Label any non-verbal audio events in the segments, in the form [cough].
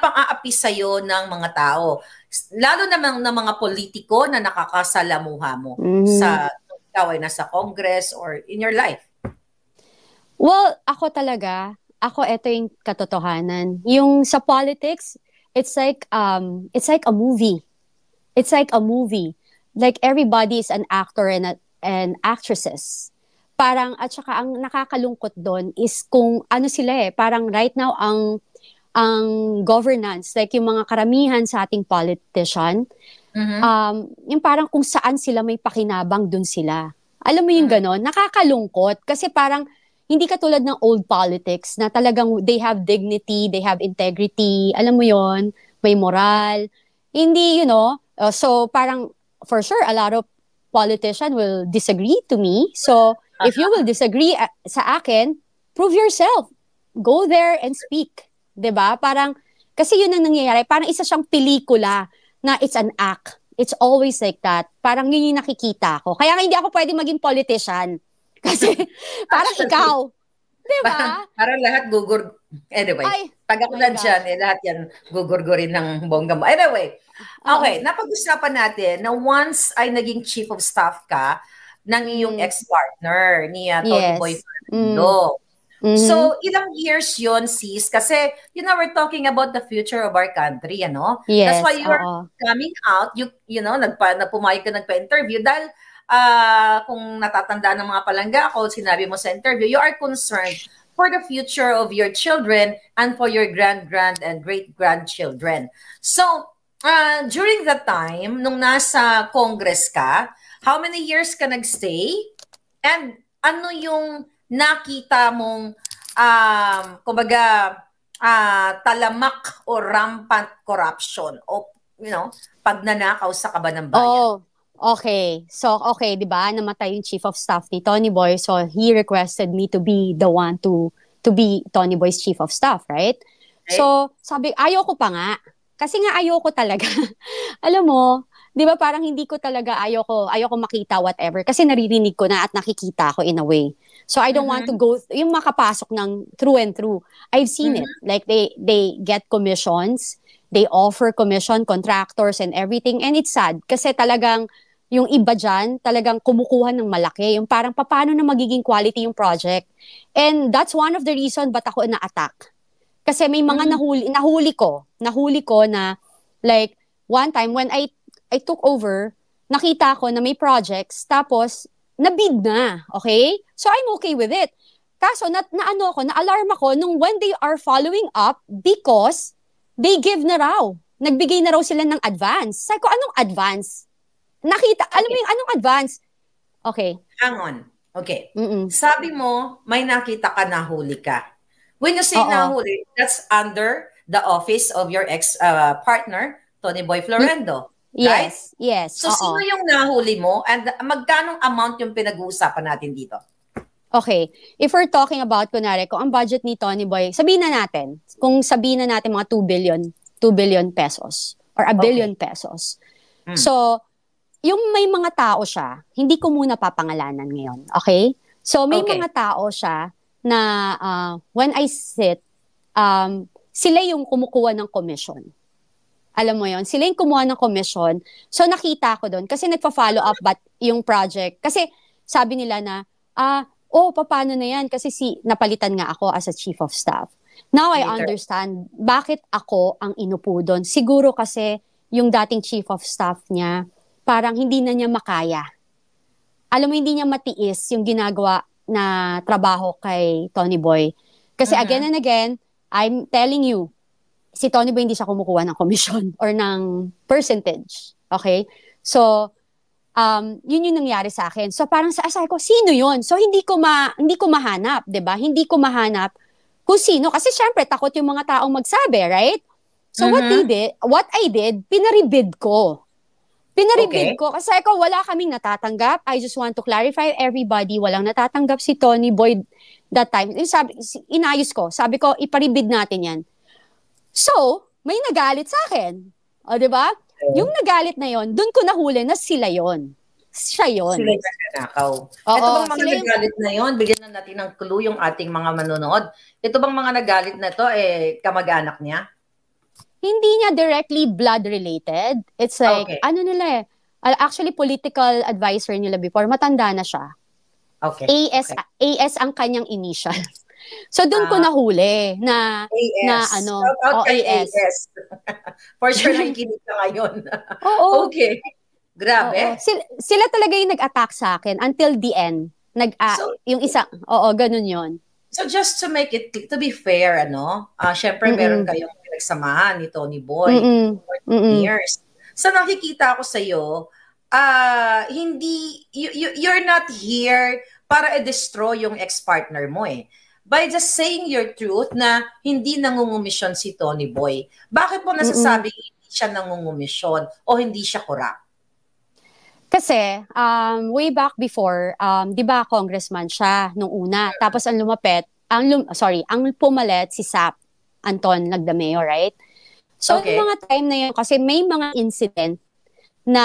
pang-aapi iyo ng mga tao. Lalo namang ng mga politiko na nakakasalamuha mo mm-hmm. sa ikaw ay nasa Congress or in your life. Well, ako talaga, ako ito yung katotohanan. Yung sa politics, it's like um it's like a movie. It's like a movie. Like everybody is an actor and a, and actresses. Parang at saka ang nakakalungkot doon is kung ano sila eh, parang right now ang ang governance, like yung mga karamihan sa ating politician, mm-hmm. um, yung parang kung saan sila may pakinabang, dun sila. Alam mo yung mm-hmm. gano'n? Nakakalungkot kasi parang hindi katulad ng old politics na talagang they have dignity, they have integrity, alam mo yon may moral. Hindi, you know, uh, so parang for sure a lot of politician will disagree to me. So if you uh-huh. will disagree uh, sa akin, prove yourself. Go there and speak. 'di ba? Parang kasi 'yun ang nangyayari, parang isa siyang pelikula na it's an act. It's always like that. Parang yun yung nakikita ko. Kaya hindi ako pwede maging politician. [laughs] Kasi parang [laughs] ikaw, Di ba? Parang, parang lahat gugur... Anyway, Ay, pag ako oh nandiyan, eh, lahat yan gugurgurin ng bongga mo. Anyway, okay, oh. okay. napag-usapan natin na once ay naging chief of staff ka ng iyong mm. ex-partner ni uh, Tony yes. Boy Mm. Mm-hmm. So, ilang years yon sis? Kasi, you know, we're talking about the future of our country, ano? Yes, That's why you're uh coming out, you, you know, nagpa, nagpumayag ka, nagpa-interview dahil uh, kung natatanda ng mga palangga ako, sinabi mo sa interview, you are concerned for the future of your children and for your grand-grand and great-grandchildren. So, uh, during that time, nung nasa Congress ka, how many years ka nagstay? And ano yung nakita mong um, kumbaga uh, talamak o rampant corruption o you know, pagnanakaw sa kaba ng bayan. Oh, okay. So, okay, di ba? Namatay yung chief of staff ni Tony Boy. So, he requested me to be the one to to be Tony Boy's chief of staff, right? Okay. So, sabi, ayoko pa nga. Kasi nga ayoko talaga. [laughs] Alam mo, 'di ba parang hindi ko talaga ayoko ayoko makita whatever kasi naririnig ko na at nakikita ko in a way. So I don't mm-hmm. want to mm-hmm. go yung makapasok ng through and through. I've seen mm-hmm. it. Like they they get commissions, they offer commission contractors and everything and it's sad kasi talagang yung iba dyan, talagang kumukuha ng malaki. Yung parang paano na magiging quality yung project. And that's one of the reason ba't ako na-attack. Kasi may mga mm-hmm. nahuli, nahuli ko. Nahuli ko na like one time when I I took over, nakita ko na may projects tapos nabid na, okay? So I'm okay with it. Kaso na, na ano ako, na alarm ako nung when they are following up because they give na raw. Nagbigay na raw sila ng advance. Sabi ko, anong advance? Nakita, okay. alam mo yung anong advance? Okay. Hang on. Okay. Mm-mm. Sabi mo, may nakita ka na huli ka. When you say Oo. nahuli, that's under the office of your ex-partner, uh, partner, Tony Boy Florendo. Right? Yes, yes. So, oo. sino yung nahuli mo? And magkano amount yung pinag-uusapan natin dito? Okay. If we're talking about, kunwari, kung ang budget ni Tony Boy, sabihin na natin, kung sabihin na natin mga 2 billion, 2 billion pesos or a billion okay. pesos. Mm. So, yung may mga tao siya, hindi ko muna papangalanan ngayon. Okay? So, may okay. mga tao siya na uh, when I sit, um, sila yung kumukuha ng commission. Alam mo yon Sila yung kumuha ng commission. So, nakita ko doon. Kasi nagpa-follow up bat yung project. Kasi sabi nila na, ah, oh, paano na yan? Kasi si, napalitan nga ako as a chief of staff. Now I understand bakit ako ang inupo doon. Siguro kasi yung dating chief of staff niya, parang hindi na niya makaya. Alam mo, hindi niya matiis yung ginagawa na trabaho kay Tony Boy. Kasi uh-huh. again and again, I'm telling you, si Tony Boy hindi siya kumukuha ng commission [laughs] or ng percentage. Okay? So, um, yun yung nangyari sa akin. So, parang sa asay ko, sino yun? So, hindi ko, ma, hindi ko mahanap, di ba? Hindi ko mahanap kung sino. Kasi syempre, takot yung mga taong magsabi, right? So, mm-hmm. what, they did, what I did, pinaribid ko. Pinaribid okay. ko kasi ako wala kaming natatanggap. I just want to clarify everybody, walang natatanggap si Tony Boyd that time. Sabi, inayos ko. Sabi ko, iparibid natin yan. So, may nagalit sa akin. O, di ba? Yeah. Yung nagalit na yon, doon ko nahuli na sila yon. Siya yon. Sila yung nanakaw. Oo, Ito bang mga nagalit na yon, bigyan na natin ng clue yung ating mga manonood. Ito bang mga nagalit na to, eh, kamag-anak niya? Hindi niya directly blood-related. It's ah, like, okay. ano nila eh, actually political advisor nila before, matanda na siya. Okay. AS, okay. AS ang kanyang initial. [laughs] So doon uh, ko ah. nahuli na AS. na ano, Shout oh, AS. AS. [laughs] For sure [laughs] nakikinig na ngayon. Oo. [laughs] Okay. Grabe. Oo. Sila, sila talaga yung nag-attack sa akin until the end. Nag uh, so, yung isa, oo, ganun 'yon. So just to make it to be fair, ano, uh, syempre Mm-mm. meron kayong pinagsamahan ni Tony Boy Mm-mm. for mm years. So nakikita ko sa iyo, uh, hindi you, you, you're not here para i-destroy yung ex-partner mo eh by just saying your truth na hindi nangungumisyon si Tony Boy. Bakit po nasasabi mm-hmm. hindi siya nangungumisyon o hindi siya corrupt? Kasi um, way back before, um, 'di ba congressman siya nung una. Tapos ang lumapit, ang lum- sorry, ang pumalit si Sap Anton Nagdameo, right? So okay. yung mga time na yun kasi may mga incident na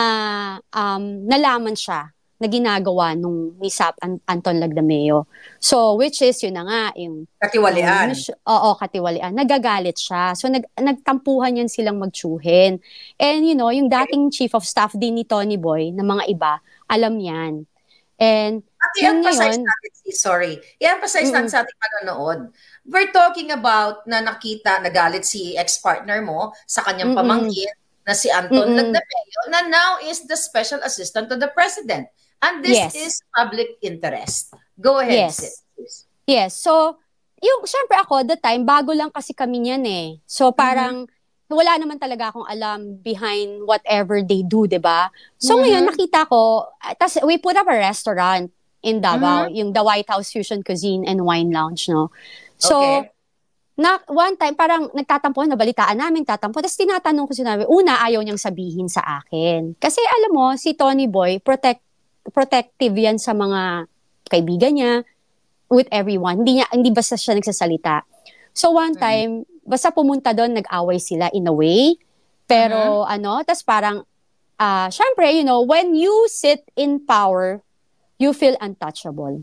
um, nalaman siya na ginagawa nung ni Sap Anton Lagdameo. So, which is, yun na nga, yung... Katiwalian. Um, oo, katiwalian. Nagagalit siya. So, nag, nagtampuhan yun silang magtsuhin. And, you know, yung dating chief of staff din ni Tony Boy, ng mga iba, alam yan. And, At i-emphasize yun, natin, sorry, i-emphasize mm-hmm. natin sa ating manonood. We're talking about na nakita, nagalit si ex-partner mo sa kanyang mm-hmm. pamangkin na si Anton mm-hmm. Lagdameo na now is the special assistant to the president. And this yes. is public interest. Go ahead, yes. sis. Yes. So, yung, syempre ako, the time, bago lang kasi kami niyan eh. So, mm-hmm. parang, mm-hmm wala naman talaga akong alam behind whatever they do, 'di ba? So mm-hmm. ngayon nakita ko, ah, tas we put up a restaurant in Davao, mm-hmm. yung the White House Fusion Cuisine and Wine Lounge, no. So okay. na one time parang nagtatampo na balitaan namin tatampo tapos tinatanong ko si namin una ayaw niyang sabihin sa akin kasi alam mo si Tony Boy protect protective yan sa mga kaibigan niya, with everyone. Hindi niya, hindi basta siya nagsasalita. So one time, basta pumunta doon, nag-away sila in a way. Pero uh-huh. ano, tas parang, uh, syempre, you know, when you sit in power, you feel untouchable.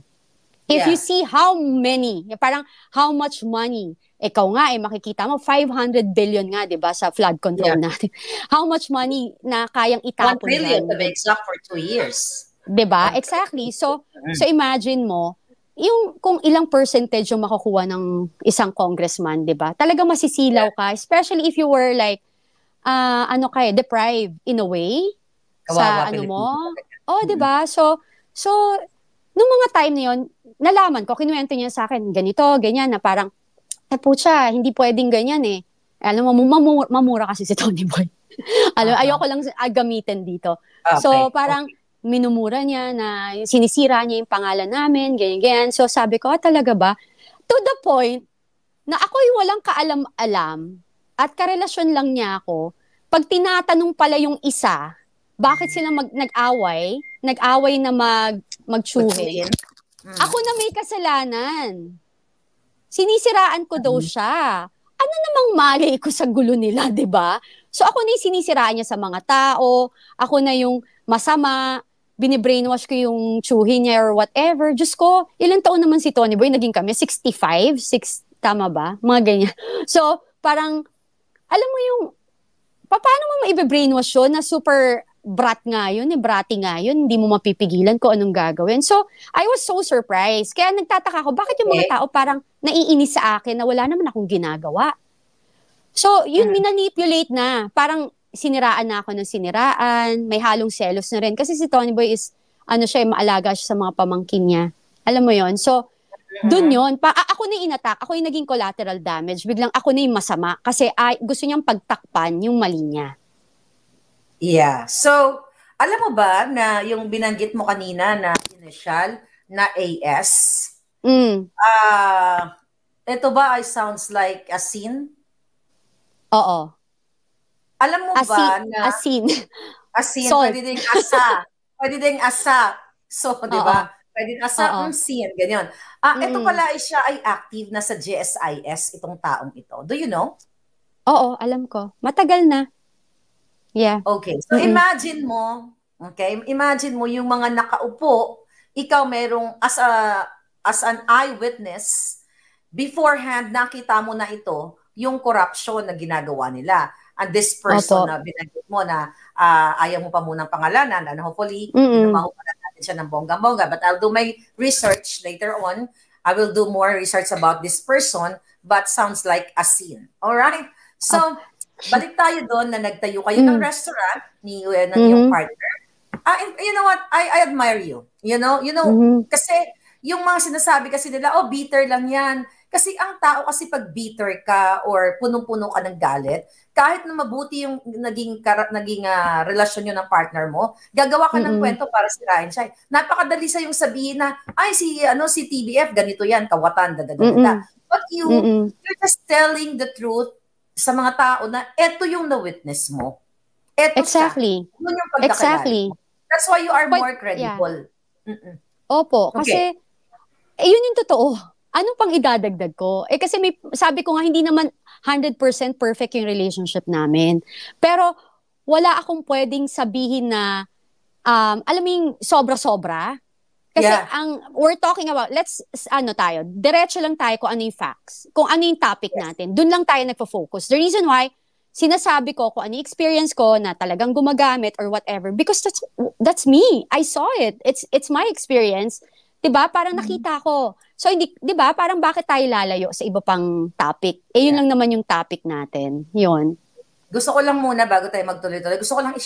If yeah. you see how many, parang how much money, ikaw nga eh, makikita mo, 500 billion nga, di ba, sa flood control yeah. natin. [laughs] How much money na kayang itapon. 1 billion to be exact for two years. 'Di ba? Ah, exactly. So so imagine mo yung kung ilang percentage yung makukuha ng isang congressman, 'di ba? Talagang masisilaw ka, especially if you were like uh, ano kay eh, deprived in a way Kawawa, sa ano mo. Oh, 'di ba? So so nung mga time na 'yon, nalaman ko kinuwento niya sa akin ganito, ganyan na parang eh putya, hindi pwedeng ganyan eh. Alam mo, mamura, mamura kasi si Tony Boy. [laughs] Alam, uh-huh. ayoko lang gamitin dito. Okay. So, parang, okay minumura niya na sinisira niya yung pangalan namin, ganyan-ganyan. So sabi ko, ah, talaga ba? To the point na ako yung walang kaalam-alam at karelasyon lang niya ako, pag tinatanong pala yung isa, bakit sila mag, nag-away, nag-away na mag, magtsuhin, mm. ako na may kasalanan. Sinisiraan ko daw hmm. siya. Ano namang mali ko sa gulo nila, di ba? So ako na yung sinisiraan niya sa mga tao, ako na yung masama, binibrainwash ko yung chuhi niya or whatever. Diyos ko, ilang taon naman si Tony Boy, naging kami, 65, 6, tama ba? Mga ganyan. [laughs] So, parang, alam mo yung, paano mo maibe-brainwash yun na super brat nga yun, eh, brati nga yun, hindi mo mapipigilan ko anong gagawin. So, I was so surprised. Kaya nagtataka ko, bakit yung mga eh. tao parang naiinis sa akin na wala naman akong ginagawa? So, yun, mm. minanipulate na. Parang, siniraan na ako ng siniraan, may halong selos na rin. Kasi si Tony Boy is, ano siya, eh, maalaga siya sa mga pamangkin niya. Alam mo yon So, doon mm. yon pa a- ako na yung inattack, ako yung naging collateral damage. Biglang ako na yung masama kasi ay, gusto niyang pagtakpan yung mali niya. Yeah. So, alam mo ba na yung binanggit mo kanina na initial na AS? Mm. Ah, uh, ito ba ay sounds like a scene? Oo. Alam mo asin, ba na... Asin. Asin. Salt. Pwede ding asa. pwede ding asa. So, [laughs] di ba? Pwede ding asa. Um, sin. Ganyan. Ah, mm. ito pala ay siya ay active na sa GSIS itong taong ito. Do you know? Oo, alam ko. Matagal na. Yeah. Okay. So, mm-hmm. imagine mo, okay, imagine mo yung mga nakaupo, ikaw merong, as a, as an eyewitness, beforehand, nakita mo na ito, yung corruption na ginagawa nila and this person na binanggit mo na uh, ayaw mo pa munang pangalanan and hopefully mm-hmm. mahupalan natin siya ng bongga-bongga. But I'll do my research later on. I will do more research about this person but sounds like a scene. all right So, ah. balik tayo doon na nagtayo kayo mm-hmm. ng mm. restaurant ni, uh, ng mm-hmm. yung partner. Uh, and, you know what? I, I admire you. You know? You know, mm-hmm. kasi yung mga sinasabi kasi nila, oh, bitter lang yan kasi ang tao kasi pag bitter ka or punong-puno ka ng galit, kahit na mabuti yung naging kar- naging uh, relasyon niyo ng partner mo, gagawa ka ng mm-hmm. kwento para sirain siya. Napakadali sa yung sabihin na ay si ano si TBF ganito yan, kawatan dadagdag. Mm-hmm. But you mm-hmm. you're just telling the truth sa mga tao na eto yung na-witness mo. Eto exactly. Siya. Yun yung exactly. That's why you are But, more credible. Yeah. Opo, okay. kasi eh, yun yung totoo anong pang idadagdag ko? Eh kasi may, sabi ko nga, hindi naman 100% perfect yung relationship namin. Pero wala akong pwedeng sabihin na, um, alam mo sobra-sobra. Kasi yeah. ang, we're talking about, let's, ano tayo, diretso lang tayo kung ano yung facts, kung ano yung topic yes. natin. Doon lang tayo nagpo-focus. The reason why, sinasabi ko kung ano yung experience ko na talagang gumagamit or whatever because that's that's me. I saw it. It's it's my experience. 'Di ba? Parang mm-hmm. nakita ko. Mm-hmm So hindi 'di ba? Parang bakit tayo lalayo sa iba pang topic? Eh yun yeah. lang naman yung topic natin. 'Yun. Gusto ko lang muna bago tayo magtuloy-tuloy, gusto ko lang i